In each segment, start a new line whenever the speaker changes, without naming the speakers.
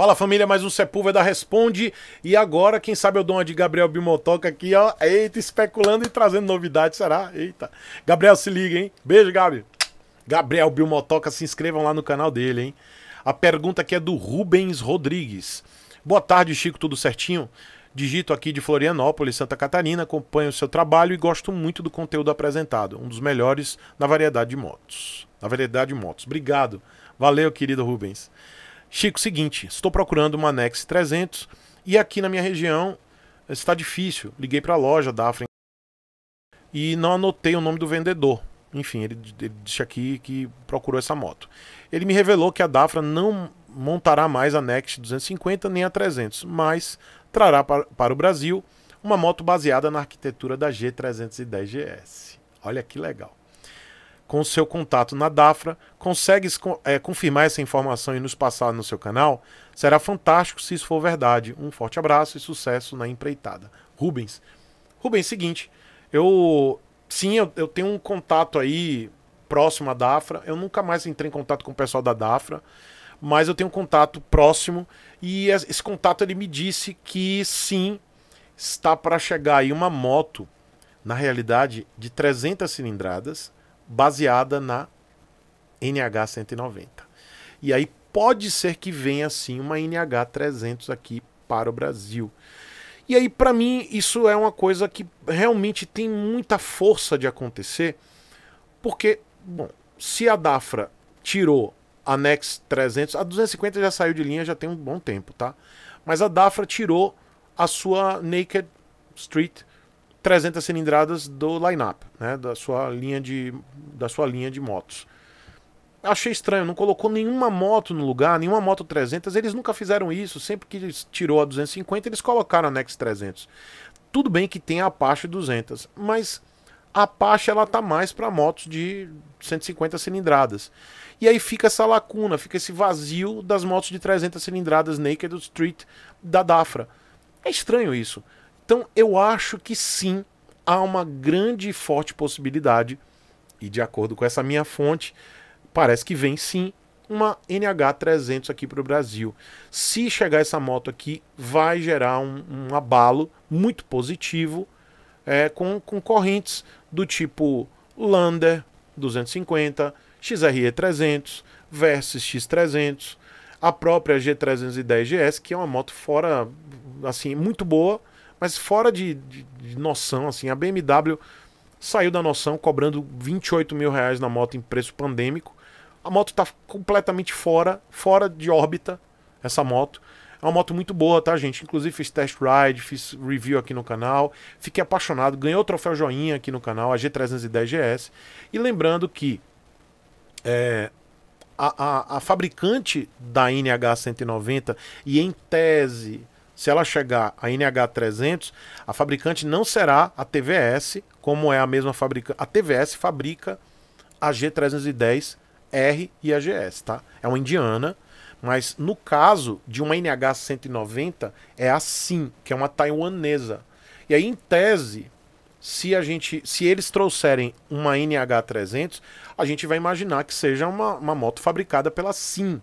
Fala família, mais um Sepúlveda Responde. E agora, quem sabe eu dou uma de Gabriel Bimotoca aqui, ó. Eita, especulando e trazendo novidades, será? Eita. Gabriel, se liga, hein? Beijo, Gabi. Gabriel Bilmotoca, se inscrevam lá no canal dele, hein? A pergunta aqui é do Rubens Rodrigues. Boa tarde, Chico, tudo certinho? Digito aqui de Florianópolis, Santa Catarina, acompanho o seu trabalho e gosto muito do conteúdo apresentado. Um dos melhores na variedade de motos. Na variedade de motos. Obrigado. Valeu, querido Rubens. Chico, seguinte, estou procurando uma Nex 300 e aqui na minha região eh, está difícil. Liguei para a loja da Afren e não anotei o nome do vendedor. Enfim, ele, ele, disse aqui que procurou essa moto. Ele me revelou que a Dafra não montará mais a Next 250 nem a 300, mas trará para, para o Brasil uma moto baseada na arquitetura da G310 GS. Olha que legal com o seu contato na Dafra, consegue é, confirmar essa informação e nos passar no seu canal, será fantástico se isso for verdade. Um forte abraço e sucesso na empreitada. Rubens. Rubens, seguinte, eu. Sim, eu, eu tenho um contato aí próximo à Dafra. Eu nunca mais entrei em contato com o pessoal da Dafra, mas eu tenho um contato próximo e esse contato ele me disse que sim, está para chegar aí uma moto, na realidade, de 300 cilindradas baseada na NH 190. E aí pode ser que venha sim uma NH 300 aqui para o Brasil. E aí para mim isso é uma coisa que realmente tem muita força de acontecer, porque bom, se a Dafra tirou a Nex 300, a 250 já saiu de linha já tem um bom tempo, tá? Mas a Dafra tirou a sua Naked Street 300 cilindradas do lineup, né, da sua linha de da sua linha de motos. Achei estranho, não colocou nenhuma moto no lugar, nenhuma moto 300, eles nunca fizeram isso, sempre que tirou a 250, eles colocaram a Nex 300. Tudo bem que tem a Apache 200, mas a Apache ela tá mais para motos de 150 cilindradas. E aí fica essa lacuna, fica esse vazio das motos de 300 cilindradas Naked Street da Dafra. É estranho isso. Então eu acho que sim, há uma grande e forte possibilidade, e de acordo com essa minha fonte, parece que vem sim uma NH300 aqui para o Brasil. Se chegar essa moto aqui, vai gerar um, um abalo muito positivo é, com, com correntes do tipo Lander 250, XRE 300, Versus X300, a própria G310 GS, que é uma moto fora, assim, muito boa, mas fora de, de, de noção, assim, a BMW saiu da noção cobrando 28 mil reais na moto em preço pandêmico. A moto tá completamente fora, fora de órbita, essa moto. É uma moto muito boa, tá, gente? Inclusive fiz test ride, fiz review aqui no canal. Fiquei apaixonado, ganhou o troféu joinha aqui no canal, a G310GS. E lembrando que é, a, a, a fabricante da NH190 e em tese se ela chegar a NH300, a fabricante não será a TVS, como é a mesma fabricante. A TVS fabrica a G310R e a GS, tá? É uma indiana, mas no caso de uma NH190 é a SIM, que é uma taiwanesa. E aí em tese, se a gente, se eles trouxerem uma NH300, a gente vai imaginar que seja uma, uma moto fabricada pela SIM,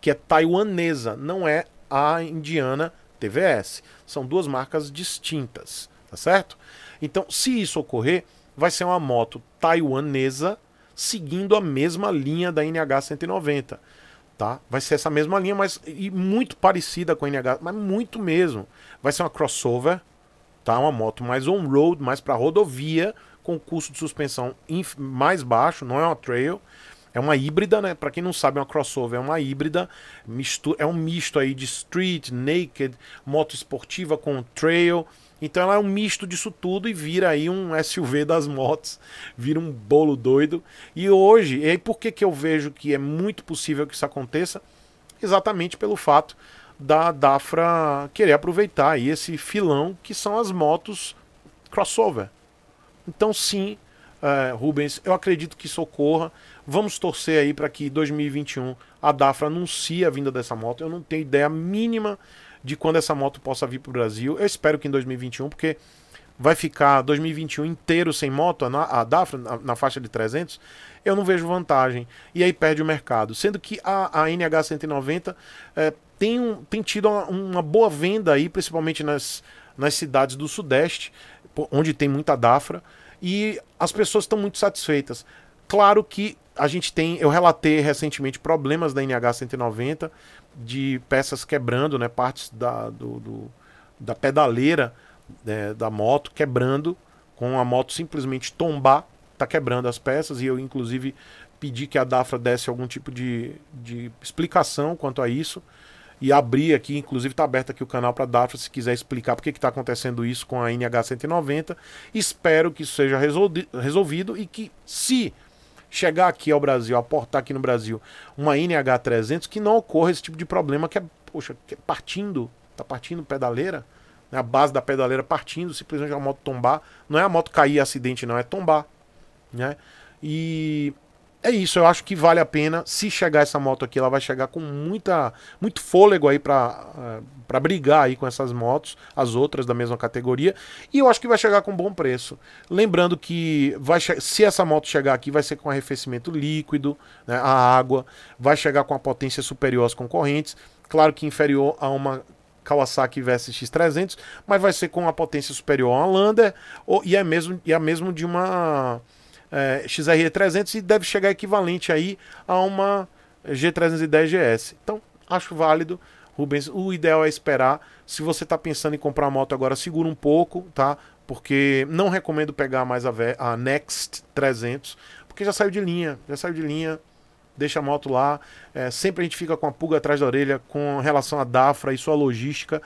que é taiwanesa, não é a indiana TVS. São duas marcas distintas, tá certo? Então, se isso ocorrer, vai ser uma moto taiwanesa seguindo a mesma linha da NH190, tá? Vai ser essa mesma linha, mas e muito parecida com a NH, mas muito mesmo. Vai ser uma crossover, tá? Uma moto mais on-road, mais para rodovia, com custo de suspensão mais baixo, não é uma trail, é uma híbrida, né? Para quem não sabe, é uma crossover, é uma híbrida, misto, é um misto aí de street, naked, moto esportiva com trail. Então ela é um misto disso tudo e vira aí um SUV das motos, vira um bolo doido. E hoje, e aí por que, que eu vejo que é muito possível que isso aconteça? Exatamente pelo fato da Dafra querer aproveitar aí esse filão que são as motos crossover. Então sim, é, Rubens, eu acredito que socorra. Vamos torcer aí para que 2021 a DAFRA anuncie a vinda dessa moto. Eu não tenho ideia mínima de quando essa moto possa vir para o Brasil. Eu espero que em 2021, porque vai ficar 2021 inteiro sem moto, a, DAFRA, na, na, faixa de 300, eu não vejo vantagem. E aí perde o mercado. Sendo que a, a NH190 é, tem, um, tem tido uma, uma, boa venda aí, principalmente nas, nas cidades do Sudeste, onde tem muita DAFRA e as pessoas estão muito satisfeitas. Claro que a gente tem, eu relatei recentemente problemas da NH 190 de peças quebrando, né, partes da, do, do da pedaleira né, da moto quebrando, com a moto simplesmente tombar, tá quebrando as peças e eu inclusive pedi que a Dafra desse algum tipo de, de explicação quanto a isso e abrir aqui, inclusive está aberto aqui o canal para Dafra se quiser explicar por que está acontecendo isso com a NH190. Espero que isso seja resolvido e que se chegar aqui ao Brasil, aportar aqui no Brasil uma NH300, que não ocorra esse tipo de problema que é, poxa, que é partindo, tá partindo pedaleira, né, a base da pedaleira partindo, simplesmente a moto tombar. Não é a moto cair acidente não, é tombar, né? E é isso, eu acho que vale a pena. Se chegar essa moto aqui, ela vai chegar com muita, muito fôlego aí para eh, brigar aí com essas motos, as outras da mesma categoria. E eu acho que vai chegar com bom preço. Lembrando que vai se essa moto chegar aqui, vai ser com arrefecimento líquido, né, a água, vai chegar com a potência superior às concorrentes. Claro que inferior a uma Kawasaki vsx 300 mas vai ser com a potência superior a uma Lander ou, e, é mesmo, e é mesmo de uma é, 300 e deve chegar equivalente aí a uma G310GS. Então, acho válido, Rubens. O ideal é esperar. Se você está pensando em comprar a moto agora, segura um pouco, tá? Porque não recomendo pegar mais a, a Next 300, porque já saiu de linha, já saiu de linha. Deixa a moto lá. É, sempre a gente fica com a pulga atrás da orelha com relação à Dafra e sua logística.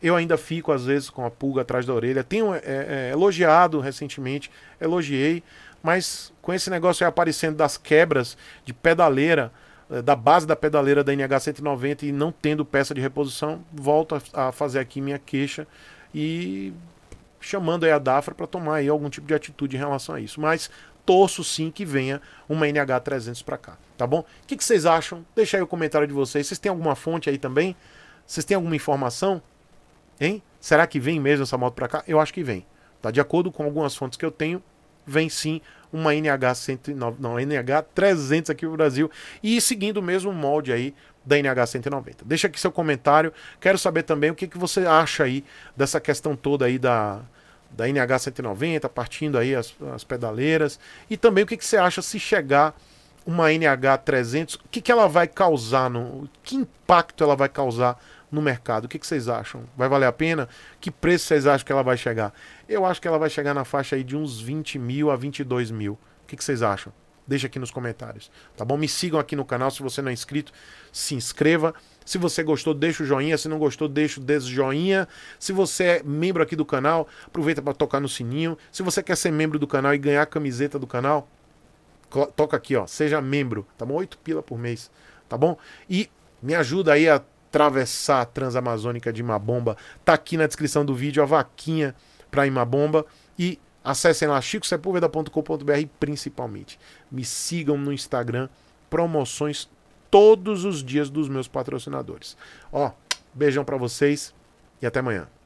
Eu ainda fico, às vezes, com a pulga atrás da orelha. Tenho é, é, elogiado recentemente, elogiei mas com esse negócio aí aparecendo das quebras de pedaleira, eh, da base da pedaleira da NH190 e não tendo peça de reposição, volto a, fazer aqui minha queixa e chamando aí a Dafra para tomar aí algum tipo de atitude em relação a isso. Mas torço sim que venha uma NH300 para cá, tá bom? O que, que, vocês acham? Deixa aí o comentário de vocês. Vocês têm alguma fonte aí também? Vocês têm alguma informação? Hein? Será que vem mesmo essa moto para cá? Eu acho que vem. Tá de acordo com algumas fontes que eu tenho, vem sim uma NH 109, não, NH 300 aqui no Brasil e seguindo o mesmo molde aí da NH 190. Deixa aqui seu comentário, quero saber também o que, que você acha aí dessa questão toda aí da da NH 190, partindo aí as, as pedaleiras e também o que, que você acha se chegar uma NH 300, o que, que ela vai causar, no, que impacto ela vai causar no mercado? O que, que vocês acham? Vai valer a pena? Que preço vocês acham que ela vai chegar? Eu acho que ela vai chegar na faixa aí de uns 20 mil a 22 mil. O que, que vocês acham? Deixa aqui nos comentários, tá bom? Me sigam aqui no canal, se você não é inscrito, se inscreva. Se você gostou, deixa o joinha. Se não gostou, deixa o desjoinha. Se você é membro aqui do canal, aproveita para tocar no sininho. Se você quer ser membro do canal e ganhar a camiseta do canal, toca aqui, ó. Seja membro, tá bom? Oito pila por mês, tá bom? E me ajuda aí a atravessar a Transamazônica de uma bomba. Tá aqui na descrição do vídeo a vaquinha para Imabomba e acessem lá chicosepulveda.com.br principalmente. Me sigam no Instagram, promoções todos os dias dos meus patrocinadores. Ó, beijão para vocês e até amanhã.